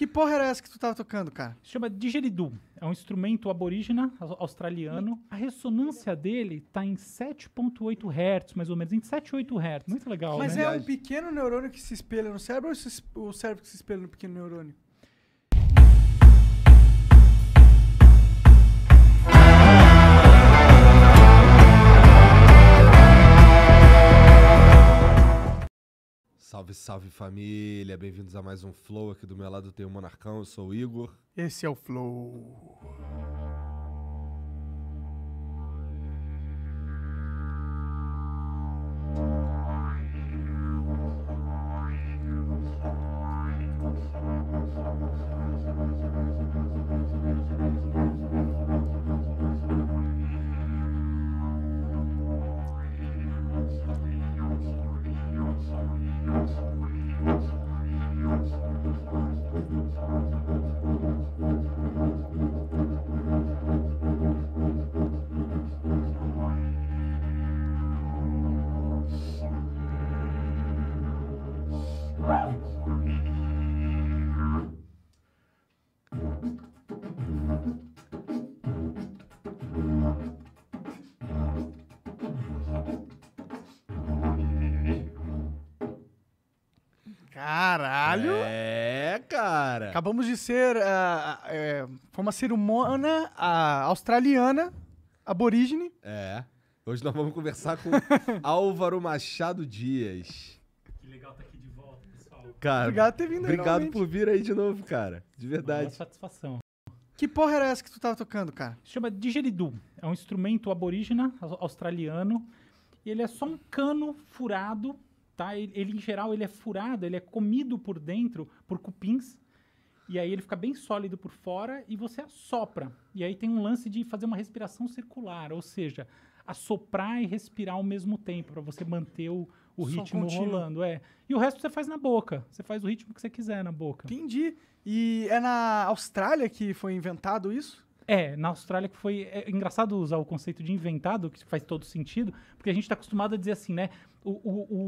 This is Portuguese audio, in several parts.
Que porra era essa que tu tava tocando, cara? Se chama didgeridoo. É um instrumento aborígena australiano. A ressonância dele tá em 7.8 Hz, mais ou menos. Em 7.8 Hz. Muito legal, Mas né? é um pequeno neurônio que se espelha no cérebro ou o cérebro que se espelha no pequeno neurônio? salve família, bem-vindos a mais um Flow. Aqui do meu lado tem o Monarcão, eu sou o Igor. Esse é o Flow. Caralho! É, cara. Acabamos de ser. Uh, foi uma ser humana uh, australiana, aborígene. É. Hoje nós vamos conversar com Álvaro Machado Dias. Cara, obrigado por ter vindo Obrigado por vir aí de novo, cara. De verdade. Uma satisfação. Que porra era essa que tu tava tocando, cara? Se chama didgeridoo. É um instrumento aborígena australiano. E ele é só um cano furado, tá? Ele, ele, em geral, ele é furado, ele é comido por dentro por cupins. E aí ele fica bem sólido por fora e você assopra. E aí tem um lance de fazer uma respiração circular, ou seja, assoprar e respirar ao mesmo tempo para você manter o, o ritmo rolando. É. E o resto você faz na boca. Você faz o ritmo que você quiser na boca. Entendi. E é na Austrália que foi inventado isso? É, na Austrália que foi. É engraçado usar o conceito de inventado, que faz todo sentido, porque a gente está acostumado a dizer assim, né? O,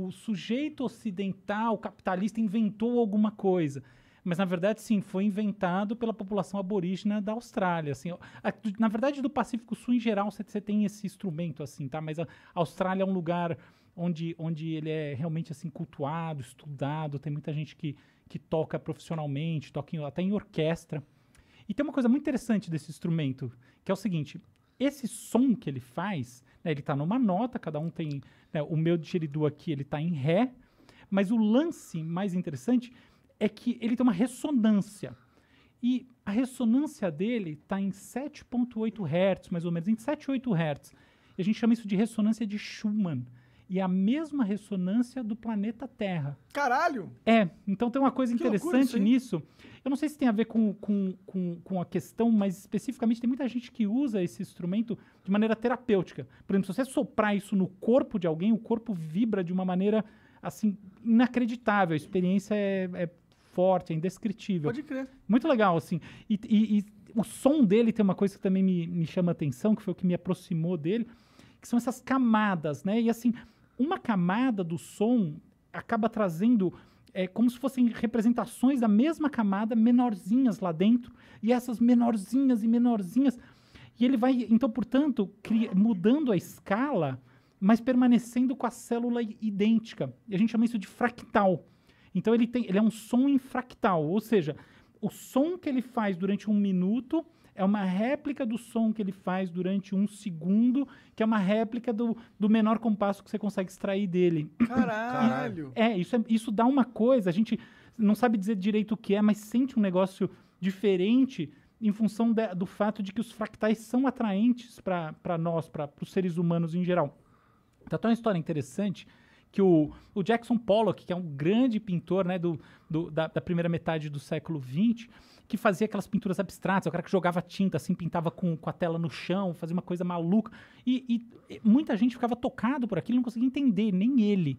o, o, sujeito ocidental, capitalista, inventou alguma coisa mas na verdade sim, foi inventado pela população aborígena da Austrália, assim, na verdade do Pacífico Sul em geral você tem esse instrumento assim, tá? Mas a Austrália é um lugar onde, onde ele é realmente assim cultuado, estudado, tem muita gente que, que toca profissionalmente, toca em, até em orquestra. E tem uma coisa muito interessante desse instrumento, que é o seguinte, esse som que ele faz, né, ele está numa nota, cada um tem, né, o meu de aqui, ele está em ré, mas o lance mais interessante é que ele tem uma ressonância. E a ressonância dele está em 7,8 Hz, mais ou menos, em 7,8 Hz. E a gente chama isso de ressonância de Schumann. E é a mesma ressonância do planeta Terra. Caralho! É, então tem uma coisa que interessante nisso. Eu não sei se tem a ver com, com, com, com a questão, mas especificamente tem muita gente que usa esse instrumento de maneira terapêutica. Por exemplo, se você soprar isso no corpo de alguém, o corpo vibra de uma maneira assim, inacreditável. A experiência é, é forte, é indescritível. Pode crer. Muito legal, assim. E, e, e o som dele tem uma coisa que também me, me chama atenção, que foi o que me aproximou dele, que são essas camadas, né? E assim, uma camada do som acaba trazendo é como se fossem representações da mesma camada, menorzinhas lá dentro, e essas menorzinhas e menorzinhas. E ele vai, então, portanto, cria, mudando a escala, mas permanecendo com a célula idêntica. E a gente chama isso de fractal. Então ele, tem, ele é um som infractal, fractal, ou seja, o som que ele faz durante um minuto é uma réplica do som que ele faz durante um segundo, que é uma réplica do, do menor compasso que você consegue extrair dele. Caralho! É isso, é, isso dá uma coisa, a gente não sabe dizer direito o que é, mas sente um negócio diferente em função de, do fato de que os fractais são atraentes para nós, para os seres humanos em geral. Tá então, até uma história interessante que o, o Jackson Pollock, que é um grande pintor né, do, do da, da, primeira metade do século XX, que fazia aquelas pinturas abstratas, é o cara que jogava tinta, assim, pintava com, com a tela no chão, fazia uma coisa maluca. E, e, e muita gente ficava tocado por aquilo, não conseguia entender, nem ele.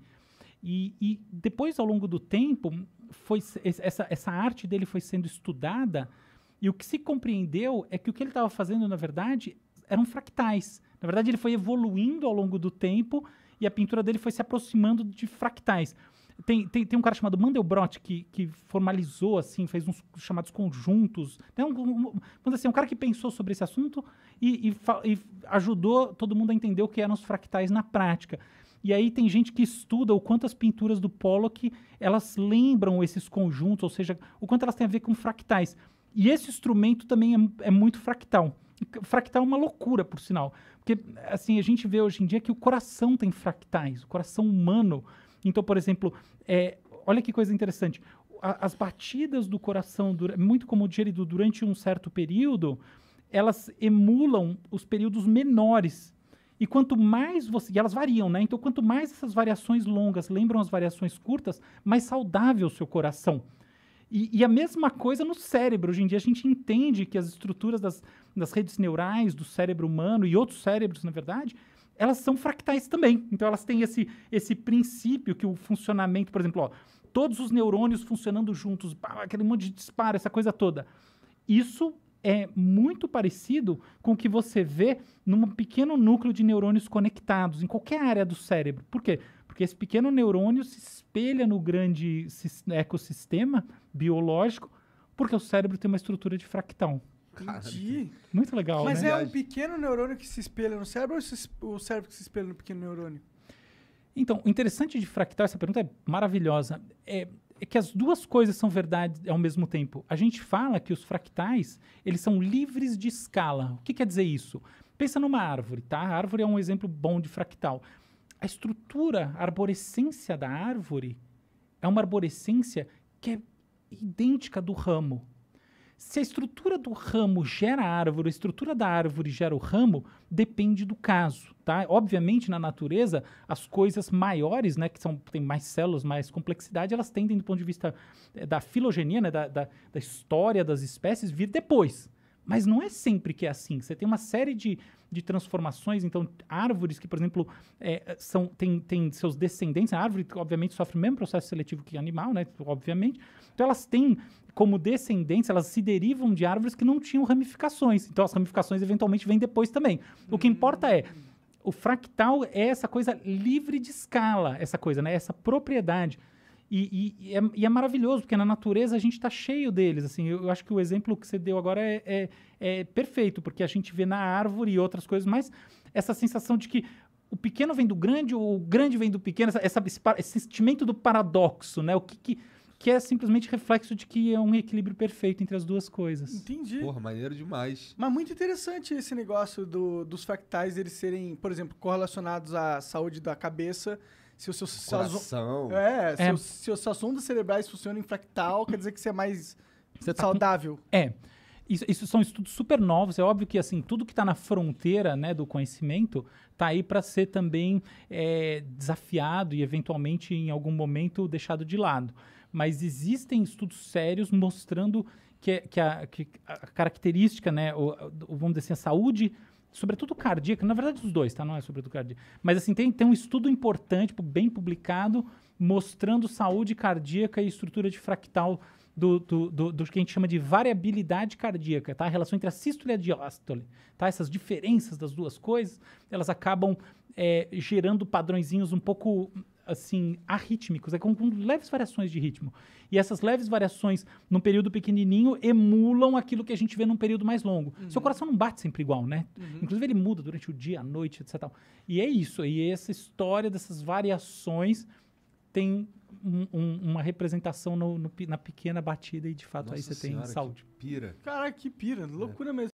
E, e depois, ao longo do tempo, foi essa, essa arte dele foi sendo estudada, e o que se compreendeu é que o que ele estava fazendo, na verdade, eram fractais. Na verdade, ele foi evoluindo ao longo do tempo e a pintura dele foi se aproximando de fractais. Tem, tem, tem um cara chamado Mandelbrot que, que formalizou, assim, fez uns chamados conjuntos. Tem né, um, um, assim, um cara que pensou sobre esse assunto e, e, e ajudou todo mundo a entender o que eram os fractais na prática. E aí tem gente que estuda o quanto as pinturas do Pollock elas lembram esses conjuntos, ou seja, o quanto elas têm a ver com fractais. E esse instrumento também é, é muito fractal. Fractal é uma loucura, por sinal. Porque, assim, a gente vê hoje em dia que o coração tem fractais, o coração humano. Então, por exemplo, é, olha que coisa interessante. A, as batidas do coração, é muito como o digerido, durante um certo período, elas emulam os períodos menores. E quanto mais você. E elas variam, né? Então, quanto mais essas variações longas lembram as variações curtas, mais saudável o seu coração. E, e, a mesma coisa no cérebro. Hoje em dia a gente entende que as estruturas das, das redes neurais do cérebro humano e outros cérebros, na verdade, elas são fractais também. Então elas têm esse, esse princípio que o funcionamento, por exemplo, ó, todos os neurônios funcionando juntos, aquele monte de disparo, essa coisa toda. Isso é muito parecido com o que você vê num pequeno núcleo de neurônios conectados em qualquer área do cérebro. Por quê? Porque esse pequeno neurônio se espelha no grande ecossistema biológico, porque o cérebro tem uma estrutura de fractal. Entendi. Muito legal, Mas né? é um pequeno neurônio que se espelha no cérebro ou o cérebro que se espelha no pequeno neurônio? Então, o interessante de fractal, essa pergunta é maravilhosa, é, é, que as duas coisas são verdade ao mesmo tempo. A gente fala que os fractais, eles são livres de escala. O que quer dizer isso? Pensa numa árvore, tá? A árvore é um exemplo bom de fractal a estrutura, a arborescência da árvore é uma arborescência que é idêntica do ramo. Se a estrutura do ramo gera a árvore, a estrutura da árvore gera o ramo, depende do caso, tá? Obviamente, na natureza, as coisas maiores, né, que são, têm mais células, mais complexidade, elas tendem, do ponto de vista eh, da filogenia, né, da, da, da história das espécies, vir depois. Mas não é sempre que é assim. Você tem uma série de, de transformações. Então, árvores que, por exemplo, é, são, tem, tem seus descendentes. A árvore, obviamente, sofre o mesmo processo seletivo que animal, né? Obviamente. Então, elas têm como descendentes, elas se derivam de árvores que não tinham ramificações. Então, as ramificações eventualmente vêm depois também. O que importa é. O fractal é essa coisa livre de escala, essa coisa, né? Essa propriedade. E, e, e, é, e, é, maravilhoso, porque na natureza a gente está cheio deles. Assim, eu, eu, acho que o exemplo que você deu agora é, é, é, perfeito, porque a gente vê na árvore e outras coisas, mas essa sensação de que o pequeno vem do grande ou o grande vem do pequeno, essa, essa esse, esse, sentimento do paradoxo, né? O que, que, que, é simplesmente reflexo de que é um equilíbrio perfeito entre as duas coisas. Entendi. Porra, maneiro demais. Mas muito interessante esse negócio do, dos fractais eles serem, por exemplo, correlacionados à saúde da cabeça se o seu coração. Seu, é, é. Seus, seus, ondas cerebrais funcionam em fractal, quer dizer que você é mais você é tá saudável. Com... É. Isso, isso, são estudos super novos. É óbvio que assim tudo que está na fronteira né, do conhecimento está aí para ser também é, desafiado e eventualmente em algum momento deixado de lado. Mas existem estudos sérios mostrando que, é, que, a, que a, característica, né, o, o, vamos dizer assim, a saúde sobretudo cardíaca, na verdade os dois, tá? Não é sobretudo cardíaca. Mas assim, tem, tem um estudo importante, tipo, bem publicado, mostrando saúde cardíaca e estrutura de fractal do, do, do, do que a gente chama de variabilidade cardíaca, tá? A relação entre a sístole e a diástole, tá? Essas diferenças das duas coisas, elas acabam é, gerando padrõezinhos um pouco assim, arrítmicos, é com, com, leves variações de ritmo. E essas leves variações num período pequenininho emulam aquilo que a gente vê num período mais longo. Uhum. Seu coração não bate sempre igual, né? Uhum. Inclusive ele muda durante o dia, a noite, etc. Tal. E é isso, e essa história dessas variações tem um, um, uma representação no, no, na pequena batida e de fato Nossa aí você senhora, tem saúde. Que pira. Cara, que pira, loucura é. mesmo.